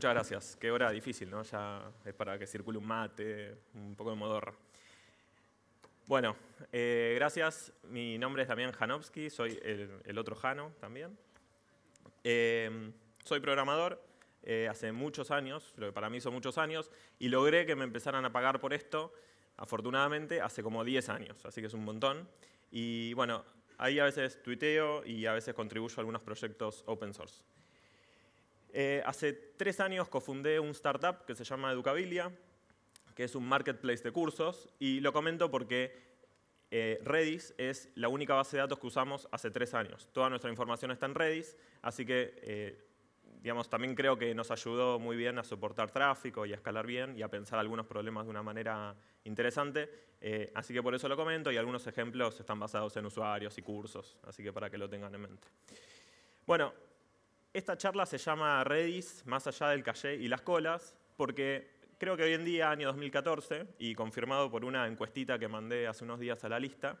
Muchas gracias. Qué hora difícil, ¿no? Ya es para que circule un mate, un poco de modorra. Bueno, eh, gracias. Mi nombre es Damián Janowski, soy el, otro Jano también. Em, soy programador eh, hace muchos años, lo que para mí son muchos años, y logré que me empezaran a pagar por esto, afortunadamente, hace como 10 años, así que es un montón. Y bueno, ahí a veces tuiteo y a veces contribuyo a algunos proyectos open source. Eh, hace tres años cofundé un startup que se llama Educabilia, que es un marketplace de cursos, y lo comento porque eh, Redis es la única base de datos que usamos hace tres años. Toda nuestra información está en Redis, así que eh, digamos, también creo que nos ayudó muy bien a soportar tráfico y a escalar bien y a pensar algunos problemas de una manera interesante. así que por eso lo comento y algunos ejemplos están basados en usuarios y cursos, así que para que lo tengan en mente. Bueno, esta charla se llama Redis, más allá del calle y las colas, porque creo que hoy en día, año 2014, y confirmado por una encuestita que mandé hace unos días a la lista,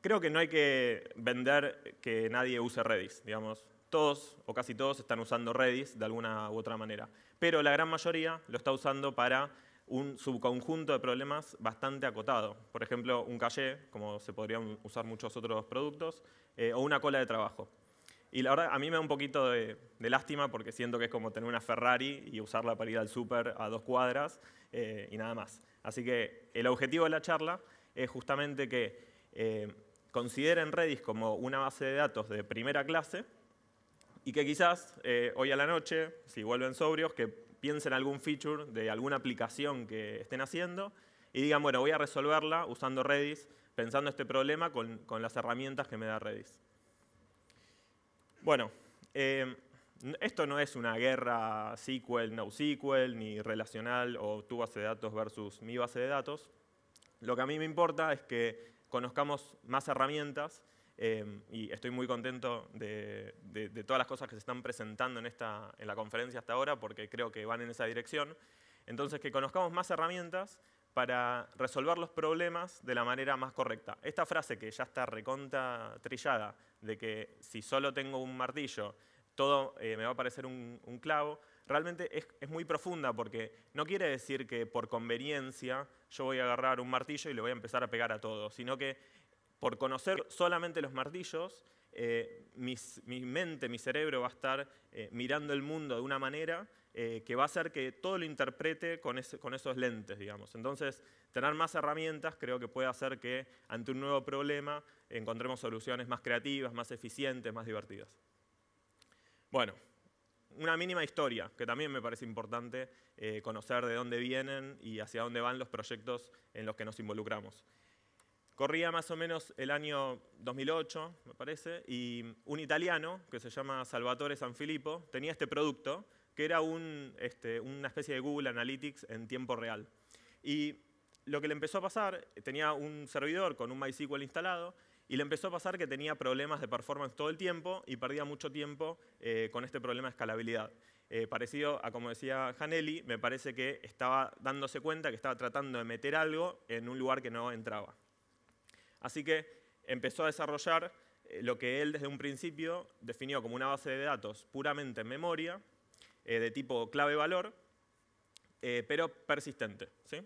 creo que no hay que vender que nadie use Redis, digamos. Todos o casi todos están usando Redis de alguna u otra manera, pero la gran mayoría lo está usando para un subconjunto de problemas bastante acotado. Por ejemplo, un calle, como se podrían usar muchos otros productos, eh, o una cola de trabajo. Y la verdad, a mí me da un poquito de, lástima porque siento que es como tener una Ferrari y usarla para ir al súper a dos cuadras eh, y nada más. Así que el objetivo de la charla es justamente que eh, consideren Redis como una base de datos de primera clase y que quizás eh, hoy a la noche, si vuelven sobrios, que piensen algún feature de alguna aplicación que estén haciendo y digan, bueno, voy a resolverla usando Redis, pensando este problema con las herramientas que me da Redis. Bueno, em, esto no es una guerra SQL, no SQL, ni relacional o tu base de datos versus mi base de datos. Lo que a mí me importa es que conozcamos más herramientas em, y estoy muy contento de, todas las cosas que se están presentando en la conferencia hasta ahora porque creo que van en esa dirección. Entonces, que conozcamos más herramientas para resolver los problemas de la manera más correcta. Esta frase que ya está reconta trillada, de que si solo tengo un martillo, todo eh, me va a parecer un, clavo, realmente es, muy profunda porque no quiere decir que por conveniencia yo voy a agarrar un martillo y le voy a empezar a pegar a todo, sino que por conocer solamente los martillos, eh, mi mente, mi cerebro va a estar eh, mirando el mundo de una manera eh, que va a hacer que todo lo interprete con, esos lentes, digamos. Entonces, tener más herramientas creo que puede hacer que ante un nuevo problema encontremos soluciones más creativas, más eficientes, más divertidas. Bueno, una mínima historia, que también me parece importante eh, conocer de dónde vienen y hacia dónde van los proyectos en los que nos involucramos. Corría más o menos el año 2008, me parece, y un italiano que se llama Salvatore Sanfilippo tenía este producto que era este, una especie de Google Analytics en tiempo real. Y lo que le empezó a pasar, tenía un servidor con un MySQL instalado y le empezó a pasar que tenía problemas de performance todo el tiempo y perdía mucho tiempo eh, con este problema de escalabilidad. Eh, parecido a como decía Janelli, me parece que estaba dándose cuenta que estaba tratando de meter algo en un lugar que no entraba. Así que empezó a desarrollar eh, lo que él desde un principio definió como una base de datos puramente en memoria, eh, de tipo clave-valor, eh, pero persistente. ¿sí?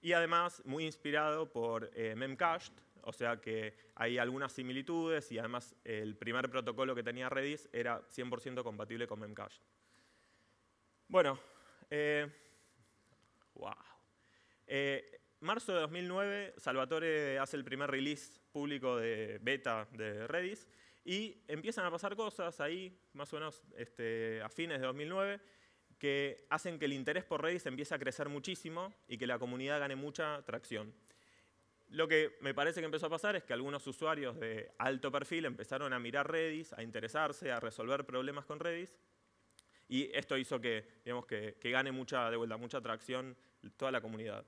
Y además, muy inspirado por eh, Memcached, o sea que hay algunas similitudes y además el primer protocolo que tenía Redis era 100% compatible con Memcached. Bueno, wow. marzo de 2009, Salvatore hace el primer release público de beta de Redis y empiezan a pasar cosas ahí, más o menos este, a fines de 2009, que hacen que el interés por Redis empiece a crecer muchísimo y que la comunidad gane mucha tracción. Lo que me parece que empezó a pasar es que algunos usuarios de alto perfil empezaron a mirar Redis, a interesarse, a resolver problemas con Redis, y esto hizo que, digamos, que, gane mucha, de vuelta, mucha atracción toda la comunidad.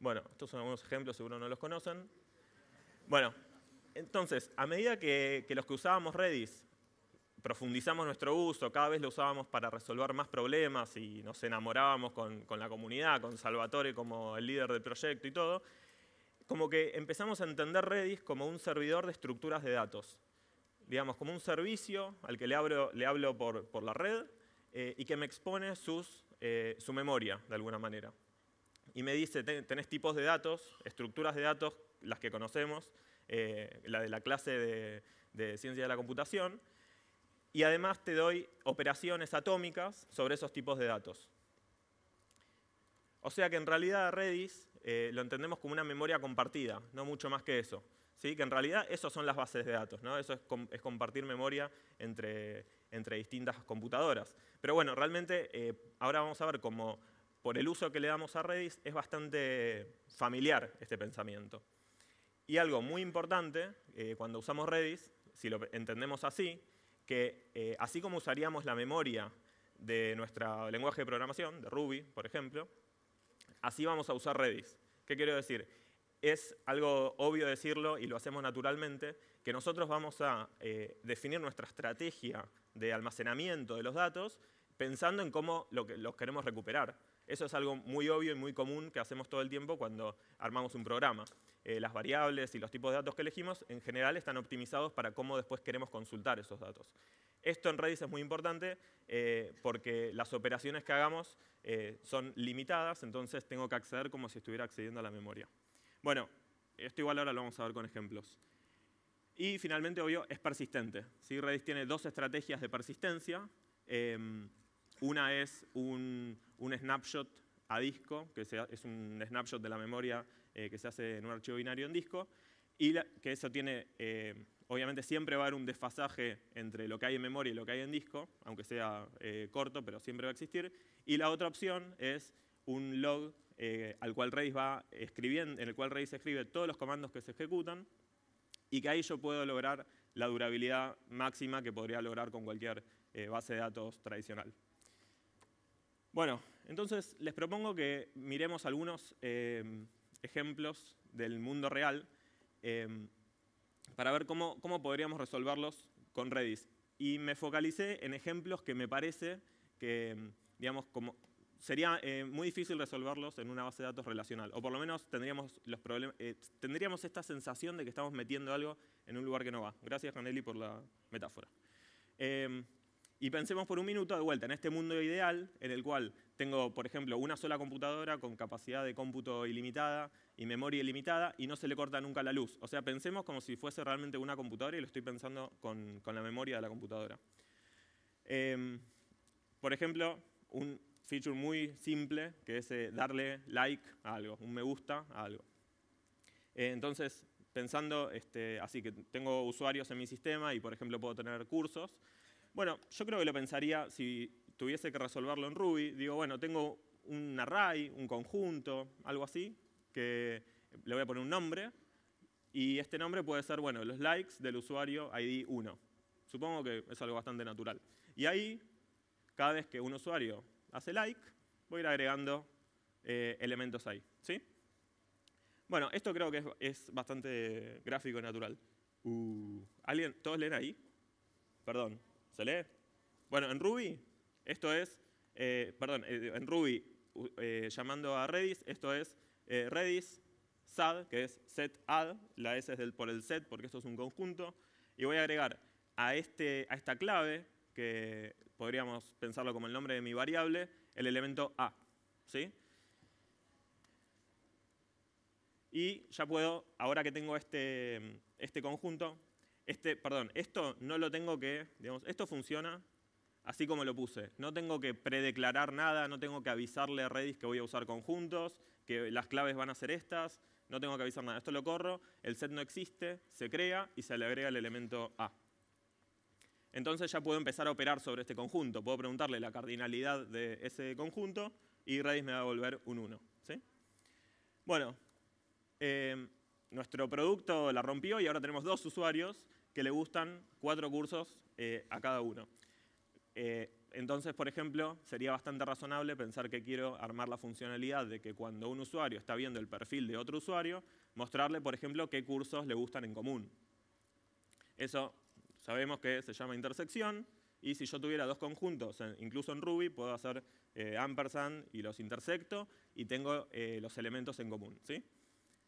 Bueno, estos son algunos ejemplos, seguro no los conocen. Bueno, entonces, a medida que, los que usábamos Redis profundizamos nuestro uso, cada vez lo usábamos para resolver más problemas y nos enamorábamos con, la comunidad, con Salvatore como el líder del proyecto y todo, como que empezamos a entender Redis como un servidor de estructuras de datos. Digamos, como un servicio al que le, le hablo por, por, la red eh, y que me expone eh, su memoria, de alguna manera. Y me dice, tenés tipos de datos, estructuras de datos, las que conocemos, eh, la de la clase de, ciencia de la computación, y además te doy operaciones atómicas sobre esos tipos de datos. O sea que en realidad Redis eh, lo entendemos como una memoria compartida, no mucho más que eso. ¿sí? Que en realidad esas son las bases de datos, ¿no? eso es, compartir memoria entre, distintas computadoras. Pero bueno, realmente eh, ahora vamos a ver cómo por el uso que le damos a Redis es bastante familiar este pensamiento. Y algo muy importante, eh, cuando usamos Redis, si lo entendemos así, que eh, así como usaríamos la memoria de nuestro lenguaje de programación, de Ruby, por ejemplo, así vamos a usar Redis. ¿Qué quiero decir? Es algo obvio decirlo y lo hacemos naturalmente, que nosotros vamos a eh, definir nuestra estrategia de almacenamiento de los datos pensando en cómo los queremos recuperar. Eso es algo muy obvio y muy común que hacemos todo el tiempo cuando armamos un programa. Eh, las variables y los tipos de datos que elegimos, en general están optimizados para cómo después queremos consultar esos datos. Esto en Redis es muy importante eh, porque las operaciones que hagamos eh, son limitadas, entonces tengo que acceder como si estuviera accediendo a la memoria. Bueno, esto igual ahora lo vamos a ver con ejemplos. Y finalmente, obvio, es persistente. ¿sí? Redis tiene dos estrategias de persistencia. una es un, un, snapshot a disco, que es un snapshot de la memoria eh, que se hace en un archivo binario en disco, y que eso tiene, eh, obviamente siempre va a haber un desfasaje entre lo que hay en memoria y lo que hay en disco, aunque sea eh, corto, pero siempre va a existir. Y la otra opción es un log al cual Redis va escribiendo, en el cual Redis escribe todos los comandos que se ejecutan, y que ahí yo puedo lograr la durabilidad máxima que podría lograr con cualquier base de datos tradicional. Bueno, entonces les propongo que miremos algunos ejemplos del mundo real em, para ver cómo, podríamos resolverlos con Redis. Y me focalicé en ejemplos que me parece que, em, digamos, como, sería eh, muy difícil resolverlos en una base de datos relacional, o por lo menos tendríamos, los eh, tendríamos esta sensación de que estamos metiendo algo en un lugar que no va. Gracias, Canelli, por la metáfora. Em, y pensemos por un minuto de vuelta en este mundo ideal en el cual tengo, por ejemplo, una sola computadora con capacidad de cómputo ilimitada y memoria ilimitada y no se le corta nunca la luz. O sea, pensemos como si fuese realmente una computadora y lo estoy pensando con, la memoria de la computadora. Em, por ejemplo, un feature muy simple que es eh, darle like a algo, un me gusta a algo. Eh, entonces, pensando este, así que tengo usuarios en mi sistema y, por ejemplo, puedo tener cursos bueno, yo creo que lo pensaría si tuviese que resolverlo en Ruby. Digo, bueno, tengo un array, un conjunto, algo así, que le voy a poner un nombre. Y este nombre puede ser, bueno, los likes del usuario ID 1. Supongo que es algo bastante natural. Y ahí, cada vez que un usuario hace like, voy a ir agregando eh, elementos ahí. ¿sí? Bueno, esto creo que es, bastante gráfico y natural. Uh, ¿Alguien? ¿Todos leen ahí? Perdón. ¿Se lee? Bueno, en Ruby, esto es, eh, perdón, eh, en Ruby, eh, llamando a Redis, esto es Redis SAD, que es set add, la S es del, por el set porque esto es un conjunto, y voy a agregar a, este, a esta clave, que podríamos pensarlo como el nombre de mi variable, el elemento A. ¿sí? Y ya puedo, ahora que tengo este, este conjunto, este, perdón, esto no lo tengo que, digamos, esto funciona así como lo puse. No tengo que predeclarar nada, no tengo que avisarle a Redis que voy a usar conjuntos, que las claves van a ser estas, no tengo que avisar nada. Esto lo corro, el set no existe, se crea y se le agrega el elemento A. Entonces ya puedo empezar a operar sobre este conjunto. Puedo preguntarle la cardinalidad de ese conjunto y Redis me va a volver un 1. ¿sí? Bueno, eh, nuestro producto la rompió y ahora tenemos dos usuarios que le gustan cuatro cursos eh, a cada uno. Eh, entonces, por ejemplo, sería bastante razonable pensar que quiero armar la funcionalidad de que cuando un usuario está viendo el perfil de otro usuario, mostrarle, por ejemplo, qué cursos le gustan en común. Eso sabemos que se llama intersección, y si yo tuviera dos conjuntos, incluso en Ruby, puedo hacer eh, ampersand y los intersecto, y tengo los elementos en común. ¿sí?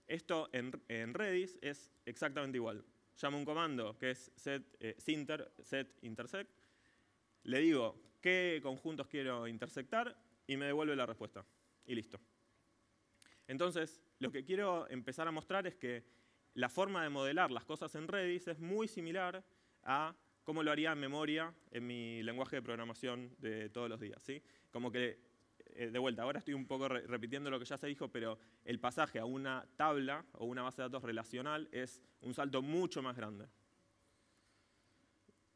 Esto en, Redis es exactamente igual. Llamo un comando que es set, eh, set intersect, le digo qué conjuntos quiero intersectar y me devuelve la respuesta. Y listo. Entonces, lo que quiero empezar a mostrar es que la forma de modelar las cosas en Redis es muy similar a cómo lo haría en memoria en mi lenguaje de programación de todos los días. Como que eh, de vuelta, ahora estoy un poco repitiendo lo que ya se dijo, pero el pasaje a una tabla o una base de datos relacional es un salto mucho más grande.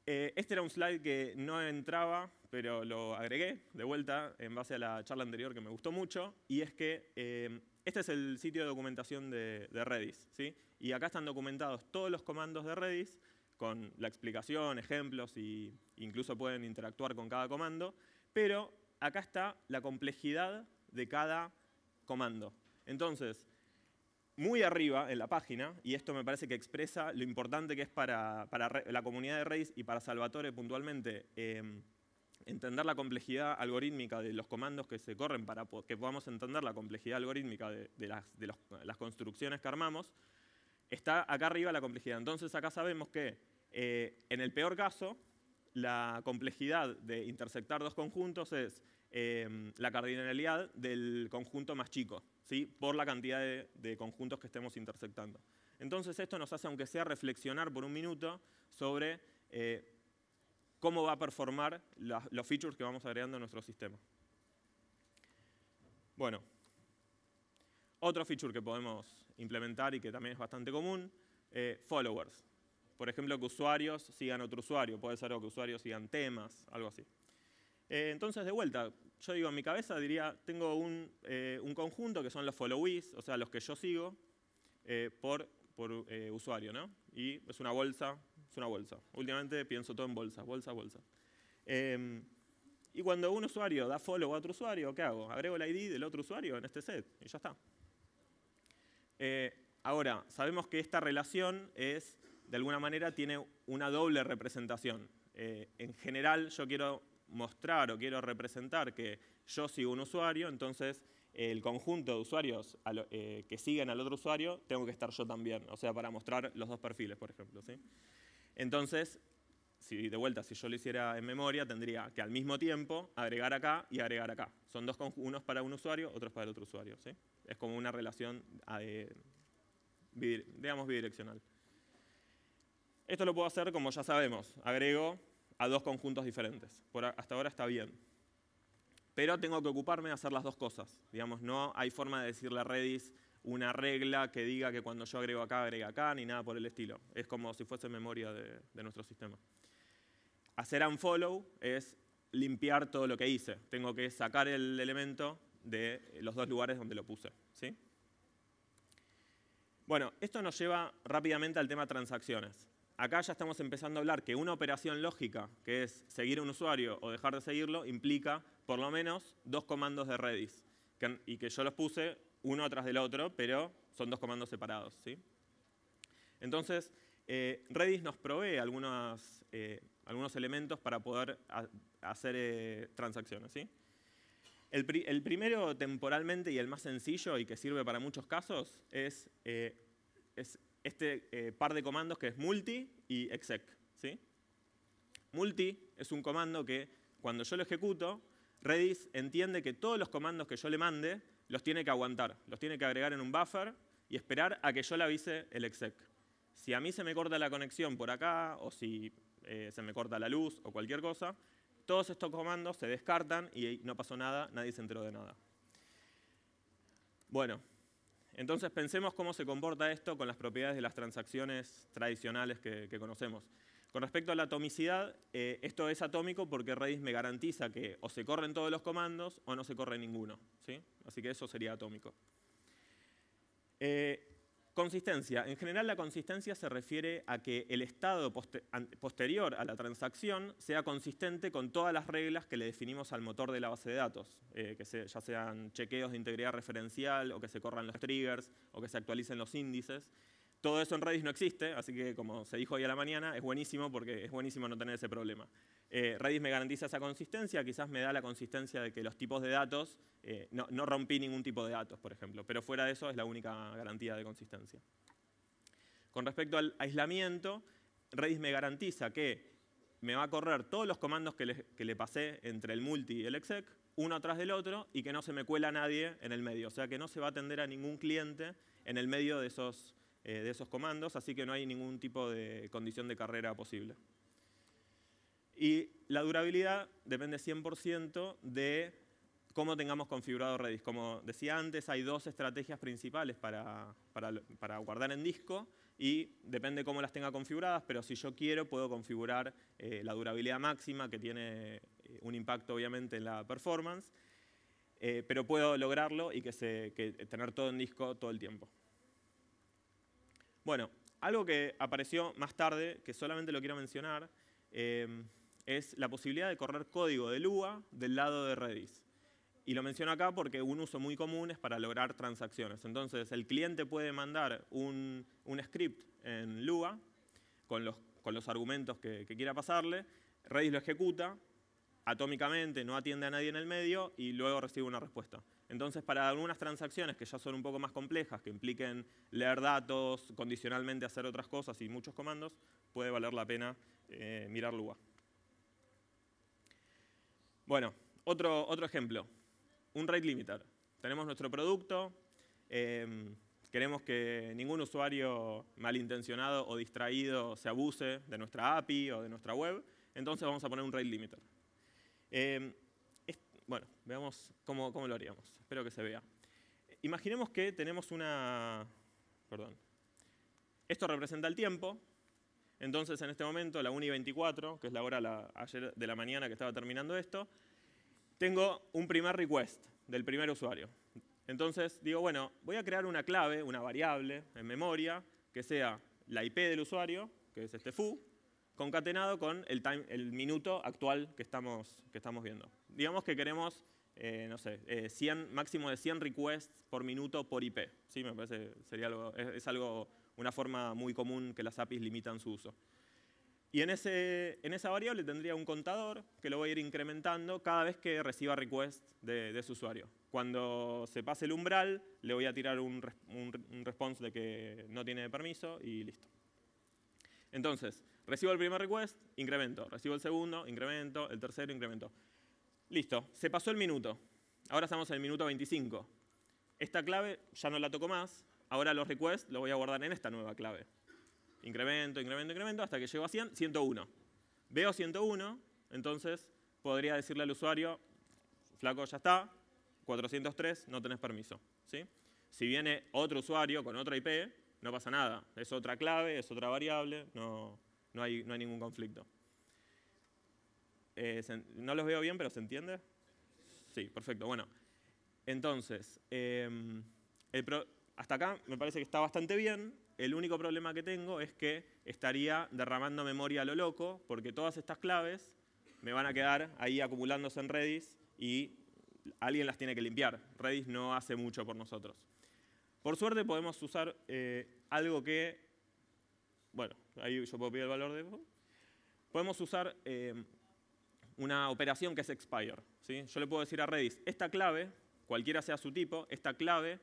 Eh, este era un slide que no entraba, pero lo agregué de vuelta en base a la charla anterior que me gustó mucho, y es que eh, este es el sitio de documentación de, Redis, ¿sí? y acá están documentados todos los comandos de Redis, con la explicación, ejemplos, e incluso pueden interactuar con cada comando, pero acá está la complejidad de cada comando. Entonces, muy arriba en la página, y esto me parece que expresa lo importante que es para, la comunidad de Redis y para Salvatore puntualmente, em, entender la complejidad algorítmica de los comandos que se corren para que podamos entender la complejidad algorítmica de, las, construcciones que armamos, está acá arriba la complejidad. Entonces acá sabemos que eh, en el peor caso, la complejidad de intersectar dos conjuntos es em, la cardinalidad del conjunto más chico, ¿sí? por la cantidad de, conjuntos que estemos intersectando. Entonces esto nos hace, aunque sea, reflexionar por un minuto sobre eh, cómo va a performar los features que vamos agregando a nuestro sistema. Bueno, otro feature que podemos implementar y que también es bastante común, eh, followers. Por ejemplo, que usuarios sigan otro usuario, puede ser que usuarios sigan temas, algo así. Eh, entonces, de vuelta, yo digo, en mi cabeza diría, tengo un, eh, conjunto que son los followees, o sea, los que yo sigo eh, por, por usuario, ¿no? Y es una bolsa, es una bolsa. Últimamente pienso todo en bolsa, bolsa, bolsa. Em, y cuando un usuario da follow a otro usuario, ¿qué hago? Agrego el ID del otro usuario en este set y ya está. ahora, sabemos que esta relación es de alguna manera tiene una doble representación. Eh, en general yo quiero mostrar o quiero representar que yo sigo un usuario, entonces eh, el conjunto de usuarios eh, que siguen al otro usuario, tengo que estar yo también, o sea, para mostrar los dos perfiles, por ejemplo. ¿sí? Entonces, si de vuelta, si yo lo hiciera en memoria, tendría que al mismo tiempo agregar acá y agregar acá. Son dos unos para un usuario, otros para el otro usuario. Es como una relación, digamos, bidireccional. Esto lo puedo hacer como ya sabemos, agrego a dos conjuntos diferentes. hasta ahora está bien. Pero tengo que ocuparme de hacer las dos cosas. Digamos, no hay forma de decirle a Redis una regla que diga que cuando yo agrego acá, agrega acá, ni nada por el estilo. Es como si fuese memoria de, nuestro sistema. Hacer unfollow es limpiar todo lo que hice. Tengo que sacar el elemento de los dos lugares donde lo puse. ¿sí? Bueno, esto nos lleva rápidamente al tema transacciones acá ya estamos empezando a hablar que una operación lógica, que es seguir a un usuario o dejar de seguirlo, implica por lo menos dos comandos de Redis, y que yo los puse uno atrás del otro, pero son dos comandos separados. ¿sí? Entonces, eh, Redis nos provee algunos, eh, algunos elementos para poder hacer eh, transacciones. El, primero, temporalmente, y el más sencillo, y que sirve para muchos casos, es, es este eh, par de comandos que es multi y exec. ¿sí? Multi es un comando que cuando yo lo ejecuto, Redis entiende que todos los comandos que yo le mande los tiene que aguantar, los tiene que agregar en un buffer y esperar a que yo le avise el exec. Si a mí se me corta la conexión por acá, o si eh, se me corta la luz, o cualquier cosa, todos estos comandos se descartan y no pasó nada, nadie se enteró de nada. Bueno, entonces pensemos cómo se comporta esto con las propiedades de las transacciones tradicionales que, conocemos. Con respecto a la atomicidad, eh, esto es atómico porque Redis me garantiza que o se corren todos los comandos o no se corre ninguno. ¿sí? Así que eso sería atómico. Eh, Consistencia. En general, la consistencia se refiere a que el estado posterior a la transacción sea consistente con todas las reglas que le definimos al motor de la base de datos, eh, que ya sean chequeos de integridad referencial o que se corran los triggers o que se actualicen los índices. Todo eso en Redis no existe, así que como se dijo hoy a la mañana, es buenísimo porque es buenísimo no tener ese problema. Eh, Redis me garantiza esa consistencia, quizás me da la consistencia de que los tipos de datos, eh, no, rompí ningún tipo de datos, por ejemplo, pero fuera de eso es la única garantía de consistencia. Con respecto al aislamiento, Redis me garantiza que me va a correr todos los comandos que le, que le pasé entre el multi y el exec, uno atrás del otro, y que no se me cuela nadie en el medio. O sea, que no se va a atender a ningún cliente en el medio de esos eh, de esos comandos, así que no hay ningún tipo de condición de carrera posible. Y la durabilidad depende 100% de cómo tengamos configurado Redis. Como decía antes, hay dos estrategias principales para, guardar en disco y depende cómo las tenga configuradas, pero si yo quiero puedo configurar eh, la durabilidad máxima que tiene eh, un impacto obviamente en la performance, pero puedo lograrlo y que tener todo en disco todo el tiempo. Bueno, algo que apareció más tarde, que solamente lo quiero mencionar, em, es la posibilidad de correr código de Lua del lado de Redis. Y lo menciono acá porque un uso muy común es para lograr transacciones. Entonces, el cliente puede mandar un, script en Lua con los, argumentos que, quiera pasarle, Redis lo ejecuta atómicamente, no atiende a nadie en el medio y luego recibe una respuesta. Entonces, para algunas transacciones que ya son un poco más complejas, que impliquen leer datos, condicionalmente hacer otras cosas y muchos comandos, puede valer la pena eh, mirar Lua. Bueno, otro, otro ejemplo. Un rate limiter. Tenemos nuestro producto, em, queremos que ningún usuario malintencionado o distraído se abuse de nuestra API o de nuestra web, entonces vamos a poner un rate limiter. Em, bueno, veamos cómo, lo haríamos. Espero que se vea. Imaginemos que tenemos una... Perdón. Esto representa el tiempo. Entonces, en este momento, la 1 y 24, que es la hora ayer de la mañana que estaba terminando esto, tengo un primer request del primer usuario. Entonces digo, bueno, voy a crear una clave, una variable en memoria, que sea la IP del usuario, que es este foo, concatenado con el, minuto actual que estamos viendo digamos que queremos, eh, no sé, 100, eh, máximo de 100 requests por minuto por IP. me parece, sería es, algo, una forma muy común que las APIs limitan su uso. Y en, esa variable tendría un contador que lo voy a ir incrementando cada vez que reciba request de, su usuario. Cuando se pase el umbral, le voy a tirar un response de que no tiene permiso y listo. Entonces, recibo el primer request, incremento. Recibo el segundo, incremento. El tercero, incremento. Listo, se pasó el minuto. Ahora estamos en el minuto 25. Esta clave ya no la toco más. Ahora los requests los voy a guardar en esta nueva clave. Incremento, incremento, incremento, hasta que llego a 100, 101. Veo 101, entonces podría decirle al usuario, flaco, ya está, 403, no tenés permiso. Si viene otro usuario con otra IP, no pasa nada. Es otra clave, es otra variable, no hay ningún conflicto. Eh, no los veo bien, pero ¿se entiende? Sí, perfecto. Bueno, entonces, em, hasta acá me parece que está bastante bien. El único problema que tengo es que estaría derramando memoria a lo loco, porque todas estas claves me van a quedar ahí acumulándose en Redis y alguien las tiene que limpiar. Redis no hace mucho por nosotros. Por suerte podemos usar eh, algo que, bueno, ahí yo puedo pedir el valor de... Podemos usar em, una operación que es expire. ¿sí? Yo le puedo decir a Redis, esta clave, cualquiera sea su tipo, esta clave,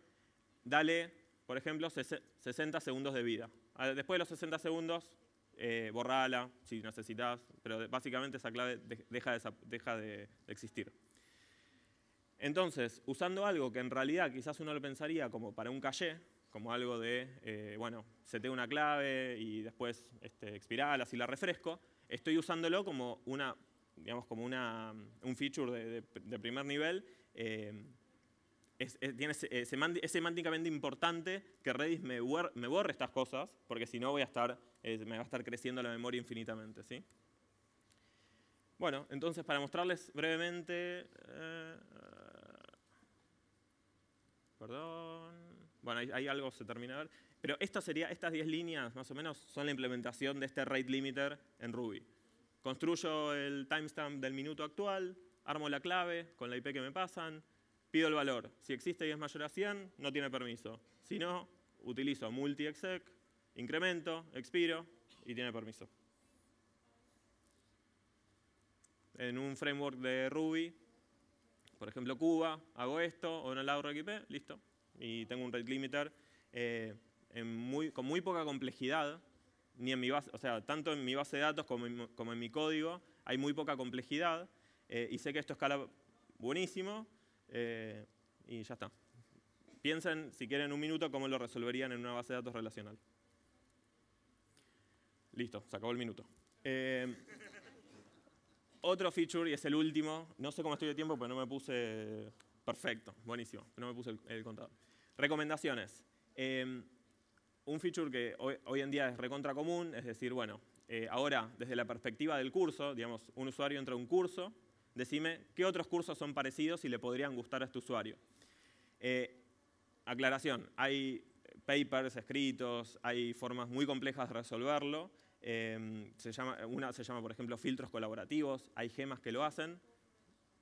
dale, por ejemplo, 60 segundos de vida. Después de los 60 segundos, eh, borrala si necesitas, pero básicamente esa clave deja de, existir. Entonces, usando algo que en realidad quizás uno lo pensaría como para un caché, como algo de, eh, bueno, sete una clave y después este, si así la refresco, estoy usándolo como una digamos, como una, un feature de, primer nivel, eh, es, semánticamente importante que Redis me, borre, estas cosas, porque si no voy a estar, me va a estar creciendo la memoria infinitamente. ¿sí? Bueno, entonces para mostrarles brevemente... Eh, perdón... Bueno, hay algo se termina de ver. Pero sería, estas 10 líneas, más o menos, son la implementación de este rate limiter en Ruby. Construyo el timestamp del minuto actual, armo la clave con la IP que me pasan, pido el valor. Si existe y es mayor a 100, no tiene permiso. Si no, utilizo multi-exec, incremento, expiro y tiene permiso. En un framework de Ruby, por ejemplo Cuba, hago esto, o en el IP, listo. Y tengo un rate limiter eh, con muy poca complejidad ni en mi base, o sea, tanto en mi base de datos como en, mi código hay muy poca complejidad eh, y sé que esto escala buenísimo eh, y ya está. Piensen, si quieren, un minuto cómo lo resolverían en una base de datos relacional. Listo, se acabó el minuto. Eh, otro feature, y es el último, no sé cómo estoy de tiempo, pero no me puse perfecto, buenísimo, no me puse el, contador. Recomendaciones un feature que hoy, en día es recontra común, es decir, bueno, eh, ahora desde la perspectiva del curso, digamos, un usuario entra a un curso, decime qué otros cursos son parecidos y le podrían gustar a este usuario. Eh, aclaración, hay papers escritos, hay formas muy complejas de resolverlo. Em, se llama, una se llama, por ejemplo, filtros colaborativos, hay gemas que lo hacen.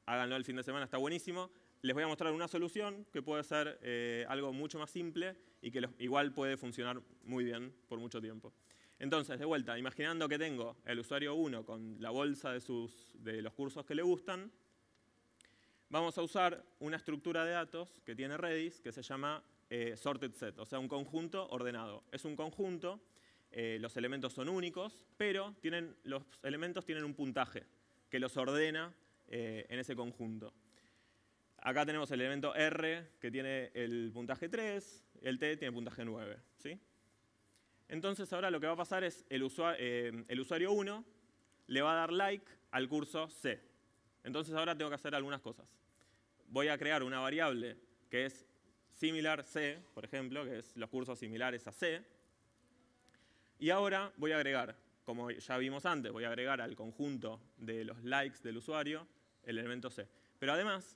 Háganlo el fin de semana, está buenísimo les voy a mostrar una solución que puede ser eh, algo mucho más simple y que igual puede funcionar muy bien por mucho tiempo. Entonces, de vuelta, imaginando que tengo el usuario 1 con la bolsa de, sus, de los cursos que le gustan, vamos a usar una estructura de datos que tiene Redis que se llama eh, sorted set, o sea, un conjunto ordenado. Es un conjunto, eh, los elementos son únicos, pero tienen, los elementos tienen un puntaje que los ordena en ese conjunto. Acá tenemos el elemento R que tiene el puntaje 3, el T tiene puntaje 9. ¿sí? Entonces ahora lo que va a pasar es el, usuario, eh, el usuario 1 le va a dar like al curso C. Entonces ahora tengo que hacer algunas cosas. Voy a crear una variable que es similar C, por ejemplo, que es los cursos similares a C. Y ahora voy a agregar, como ya vimos antes, voy a agregar al conjunto de los likes del usuario el elemento C. Pero además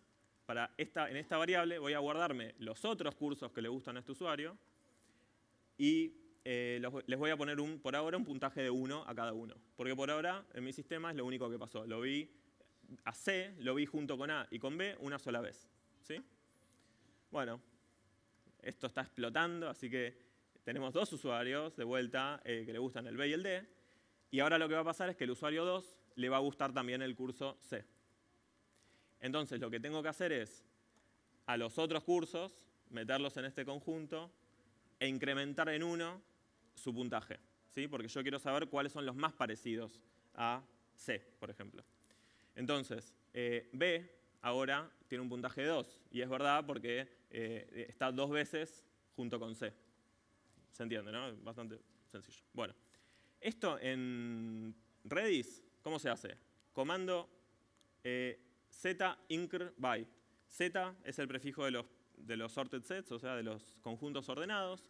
para esta, en esta variable voy a guardarme los otros cursos que le gustan a este usuario y eh, les voy a poner un, por ahora un puntaje de 1 a cada uno. Porque por ahora en mi sistema es lo único que pasó. Lo vi a C, lo vi junto con A y con B una sola vez. Bueno, esto está explotando, así que tenemos dos usuarios de vuelta eh, que le gustan el B y el D. Y ahora lo que va a pasar es que el usuario 2 le va a gustar también el curso C. Entonces lo que tengo que hacer es a los otros cursos, meterlos en este conjunto e incrementar en uno su puntaje, ¿sí? porque yo quiero saber cuáles son los más parecidos a C, por ejemplo. Entonces, eh, B ahora tiene un puntaje de 2, y es verdad porque eh, está dos veces junto con C. ¿Se entiende, no? Bastante sencillo. Bueno, esto en Redis, ¿cómo se hace? Comando eh, Z incr by. Z es el prefijo de los, de los sorted sets, o sea, de los conjuntos ordenados.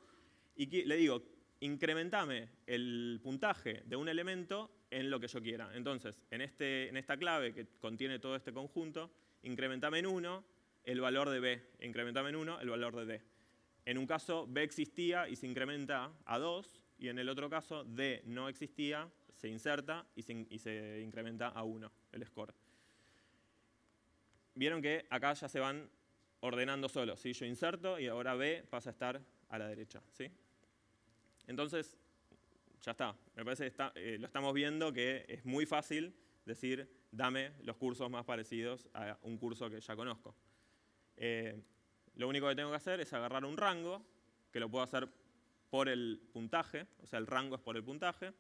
Y le digo, incrementame el puntaje de un elemento en lo que yo quiera. Entonces, en, este, esta clave que contiene todo este conjunto, incrementame en 1 el valor de B, incrementame en 1 el valor de D. En un caso, B existía y se incrementa a 2, y en el otro caso, D no existía, se inserta y se, y se incrementa a 1 el score vieron que acá ya se van ordenando solos, ¿sí? Yo inserto y ahora B pasa a estar a la derecha. ¿sí? Entonces, ya está. Me parece eh, lo estamos viendo que es muy fácil decir, dame los cursos más parecidos a un curso que ya conozco. Eh, lo único que tengo que hacer es agarrar un rango, que lo puedo hacer por el puntaje, o sea, el rango es por el puntaje,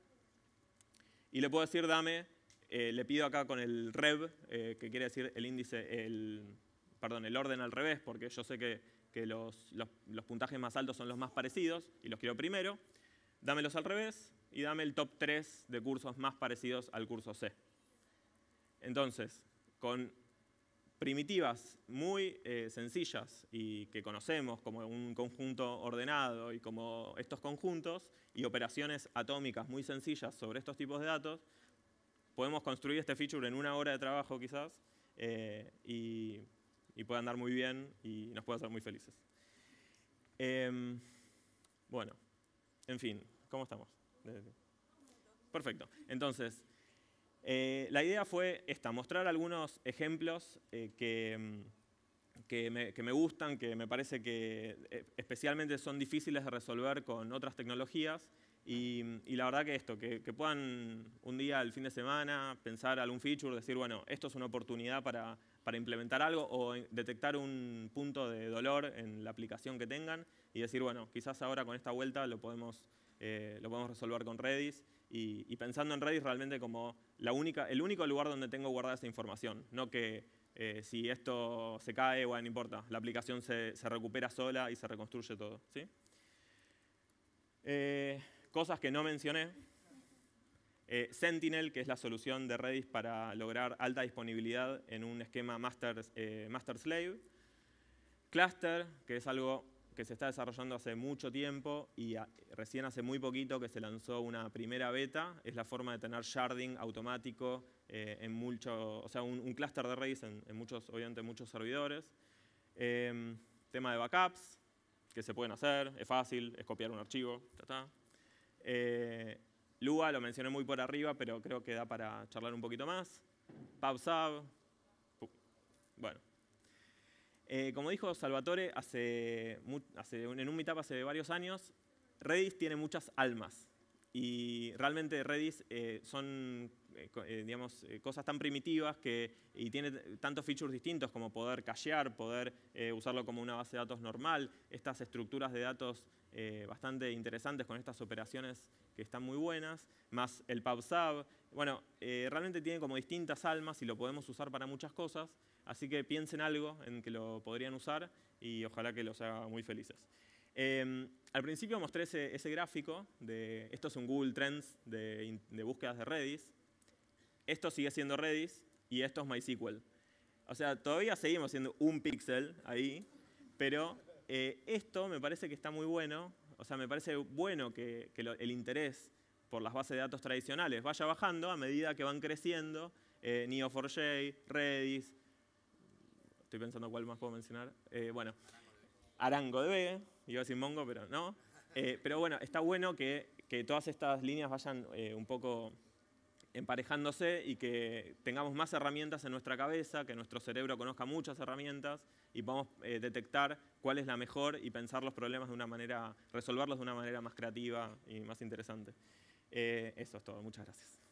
y le puedo decir, dame eh, le pido acá con el rev, eh, que quiere decir el índice, el, perdón, el orden al revés, porque yo sé que, los, los, puntajes más altos son los más parecidos y los quiero primero. Dámelos al revés y dame el top 3 de cursos más parecidos al curso C. Entonces, con primitivas muy eh, sencillas y que conocemos como un conjunto ordenado y como estos conjuntos y operaciones atómicas muy sencillas sobre estos tipos de datos, podemos construir este feature en una hora de trabajo quizás eh, y, puede andar muy bien y nos puede hacer muy felices. Em, bueno, en fin, ¿cómo estamos? Perfecto. Entonces, eh, la idea fue esta, mostrar algunos ejemplos eh, que, em, que, me, gustan, que me parece que especialmente son difíciles de resolver con otras tecnologías y, la verdad que esto, que, puedan un día, el fin de semana, pensar algún feature, decir, bueno, esto es una oportunidad para, implementar algo o detectar un punto de dolor en la aplicación que tengan y decir, bueno, quizás ahora con esta vuelta lo podemos, eh, lo podemos resolver con Redis y, pensando en Redis realmente como la única, el único lugar donde tengo guardada esa información, no que eh, si esto se cae, bueno, no importa, la aplicación se, recupera sola y se reconstruye todo. ¿sí? Eh, Cosas que no mencioné. Eh, Sentinel, que es la solución de Redis para lograr alta disponibilidad en un esquema master-slave. Eh, cluster, que es algo que se está desarrollando hace mucho tiempo y recién hace muy poquito que se lanzó una primera beta, es la forma de tener sharding automático eh, en mucho, o sea, un, cluster de Redis en, muchos, obviamente, muchos servidores. tema de backups, que se pueden hacer, es fácil, es copiar un archivo, ta, eh, Lua lo mencioné muy por arriba, pero creo que da para charlar un poquito más. PubSub. Bueno. Eh, como dijo Salvatore hace, en un meetup hace varios años, Redis tiene muchas almas. Y realmente Redis eh, son digamos, cosas tan primitivas que, y tiene tantos features distintos como poder cachear, poder usarlo como una base de datos normal, estas estructuras de datos eh, bastante interesantes con estas operaciones que están muy buenas, más el PubSub. Bueno, eh, realmente tiene como distintas almas y lo podemos usar para muchas cosas, así que piensen algo en que lo podrían usar y ojalá que los haga muy felices. Em, al principio mostré ese, gráfico de, esto es un Google Trends de, de búsquedas de Redis, esto sigue siendo Redis y esto es MySQL. O sea, todavía seguimos siendo un píxel ahí, pero eh, esto me parece que está muy bueno, o sea, me parece bueno que, el interés por las bases de datos tradicionales vaya bajando a medida que van creciendo eh, Neo4j, Redis, estoy pensando cuál más puedo mencionar, eh, bueno, ArangoDB, iba a decir Mongo, pero no. pero bueno, está bueno que todas estas líneas vayan un poco emparejándose y que tengamos más herramientas en nuestra cabeza, que nuestro cerebro conozca muchas herramientas y podamos eh, detectar cuál es la mejor y pensar los problemas de una manera, resolverlos de una manera más creativa y más interesante. Eh, eso es todo, muchas gracias.